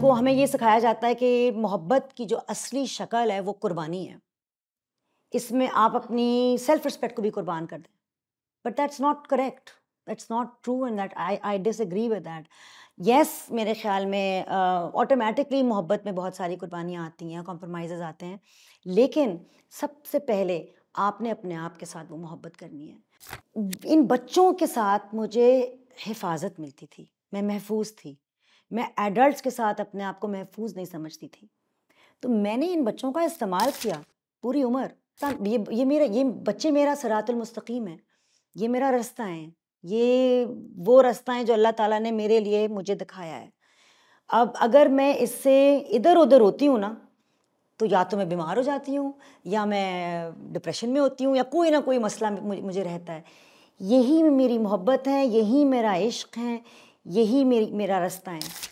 को हमें ये सिखाया जाता है कि मोहब्बत की जो असली शक्ल है वो कुर्बानी है इसमें आप अपनी सेल्फ रिस्पेक्ट को भी कुर्बान कर दें but that's not correct that's not true and that I I disagree with that yes मेरे ख्याल में ऑटोमेटिकली uh, मोहब्बत में बहुत सारी कुर्बानियाँ आती हैं कॉम्प्रोमाइज़ आते हैं लेकिन सबसे पहले आपने अपने आप के साथ वो मोहब्बत करनी है इन बच्चों के साथ मुझे हिफाजत मिलती थी मैं महफूज थी मैं एडल्ट के साथ अपने आप को महफूज नहीं समझती थी तो मैंने इन बच्चों का इस्तेमाल किया पूरी उम्र ये ये मेरा ये बच्चे मेरा सरातुल मुस्तकीम है ये मेरा रास्ता है ये वो रास्ता है जो अल्लाह ताला ने मेरे लिए मुझे दिखाया है अब अगर मैं इससे इधर उधर होती हूँ ना तो या तो मैं बीमार हो जाती हूँ या मैं डिप्रेशन में होती हूँ या कोई ना कोई मसला मुझे रहता है यही मेरी मोहब्बत है यही मेरा इश्क है यही मेरी मेरा रास्ता है